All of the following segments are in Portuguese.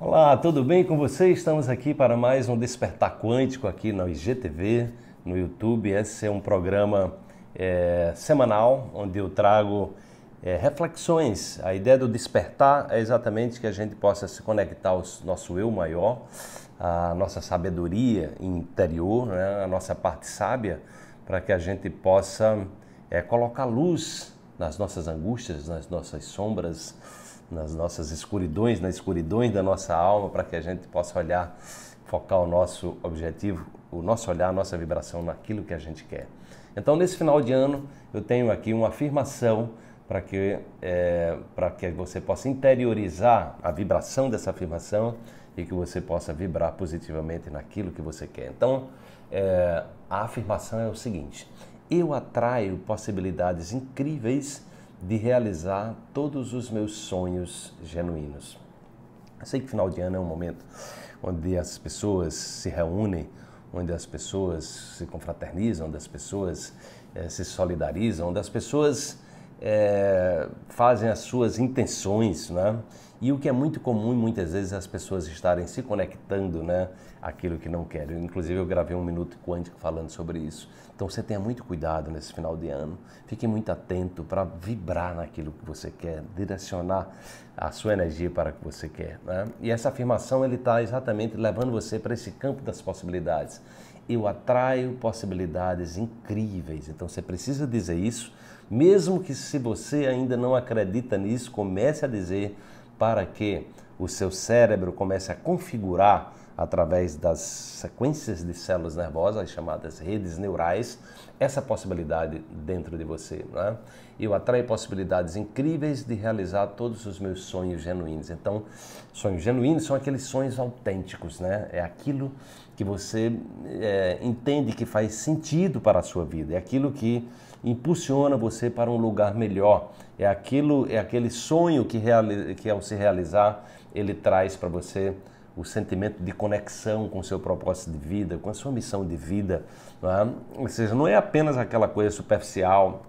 Olá, tudo bem com vocês? Estamos aqui para mais um Despertar Quântico aqui na IGTV, no YouTube. Esse é um programa é, semanal onde eu trago é, reflexões. A ideia do despertar é exatamente que a gente possa se conectar ao nosso eu maior, à nossa sabedoria interior, né? a nossa parte sábia, para que a gente possa é, colocar luz nas nossas angústias, nas nossas sombras nas nossas escuridões, nas escuridões da nossa alma, para que a gente possa olhar, focar o nosso objetivo, o nosso olhar, a nossa vibração naquilo que a gente quer. Então, nesse final de ano, eu tenho aqui uma afirmação para que, é, para que você possa interiorizar a vibração dessa afirmação e que você possa vibrar positivamente naquilo que você quer. Então, é, a afirmação é o seguinte: eu atraio possibilidades incríveis de realizar todos os meus sonhos genuínos. Eu sei que final de ano é um momento onde as pessoas se reúnem, onde as pessoas se confraternizam, onde as pessoas eh, se solidarizam, onde as pessoas eh, fazem as suas intenções, né? E o que é muito comum muitas vezes as pessoas estarem se conectando, né, aquilo que não querem. Inclusive eu gravei um minuto quântico falando sobre isso. Então você tenha muito cuidado nesse final de ano. Fique muito atento para vibrar naquilo que você quer, direcionar a sua energia para o que você quer, né? E essa afirmação ele está exatamente levando você para esse campo das possibilidades. Eu atraio possibilidades incríveis. Então você precisa dizer isso, mesmo que se você ainda não acredita nisso, comece a dizer para que o seu cérebro comece a configurar através das sequências de células nervosas, as chamadas redes neurais, essa possibilidade dentro de você. Né? Eu atraio possibilidades incríveis de realizar todos os meus sonhos genuínos. Então, sonhos genuínos são aqueles sonhos autênticos, né? É aquilo que você é, entende que faz sentido para a sua vida, é aquilo que impulsiona você para um lugar melhor. É aquilo, é aquele sonho que, reali que ao se realizar, ele traz para você o sentimento de conexão com o seu propósito de vida, com a sua missão de vida. Não é? Ou seja, não é apenas aquela coisa superficial,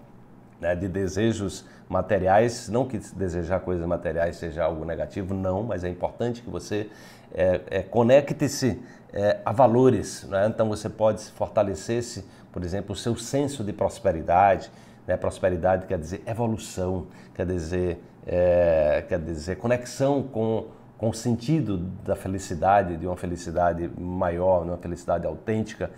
né, de desejos materiais. Não que desejar coisas materiais seja algo negativo, não, mas é importante que você é, é, conecte-se é, a valores. Né? Então você pode fortalecer-se, por exemplo, o seu senso de prosperidade. Né? Prosperidade quer dizer evolução, quer dizer, é, quer dizer conexão com com o sentido da felicidade, de uma felicidade maior, de uma felicidade autêntica,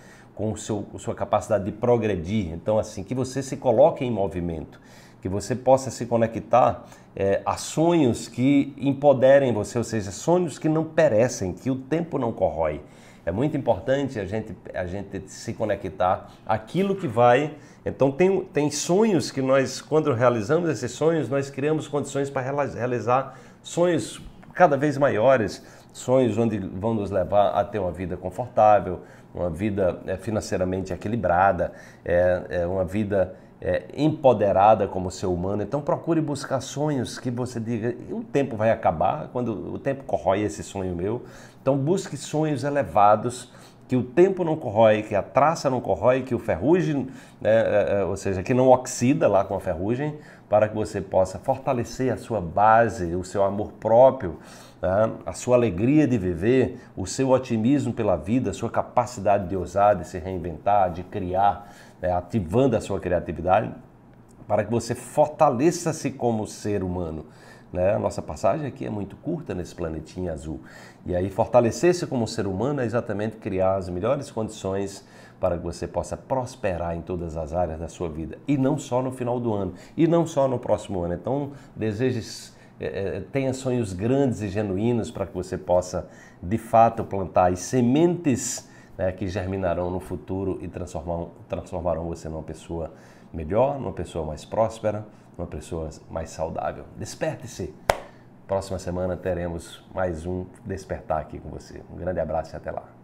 com seu, sua capacidade de progredir. Então, assim, que você se coloque em movimento, que você possa se conectar é, a sonhos que empoderem você, ou seja, sonhos que não perecem, que o tempo não corrói. É muito importante a gente, a gente se conectar aquilo que vai. Então, tem, tem sonhos que nós, quando realizamos esses sonhos, nós criamos condições para realizar sonhos cada vez maiores sonhos onde vão nos levar a ter uma vida confortável, uma vida eh, financeiramente equilibrada, é, é uma vida é, empoderada como ser humano. Então procure buscar sonhos que você diga, o tempo vai acabar, quando o tempo corrói esse sonho meu. Então busque sonhos elevados que o tempo não corrói, que a traça não corrói, que o ferrugem, né, é, é, ou seja, que não oxida lá com a ferrugem, para que você possa fortalecer a sua base, o seu amor próprio, né, a sua alegria de viver, o seu otimismo pela vida, a sua capacidade de ousar, de se reinventar, de criar, né, ativando a sua criatividade, para que você fortaleça-se como ser humano. Né? A nossa passagem aqui é muito curta nesse planetinha azul. E aí, fortalecer-se como ser humano é exatamente criar as melhores condições para que você possa prosperar em todas as áreas da sua vida. E não só no final do ano, e não só no próximo ano. Então, desejos é, é, tenha sonhos grandes e genuínos para que você possa, de fato, plantar as sementes né, que germinarão no futuro e transformarão, transformarão você numa pessoa melhor, numa pessoa mais próspera, uma pessoa mais saudável. Desperte-se! Próxima semana teremos mais um despertar aqui com você. Um grande abraço e até lá.